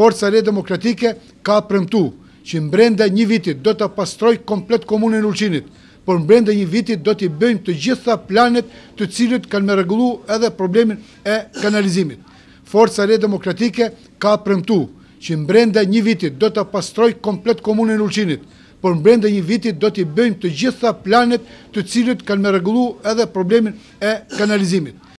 Forca Re Demokratike ka premtu që në brende një vitit do të pastroj komplet komunin ulqinit, por në brende një vitit do të i bëjmë të gjitha planet të cilët kanë me regullu edhe problemin e kanalizimit. Forca Re Demokratike ka premtu që në brende një vitit do të pastroj komplet komunin ulqinit, por në brende një vitit do të i bëjmë të gjitha planet të cilët kanë me regullu edhe problemin e kanalizimit.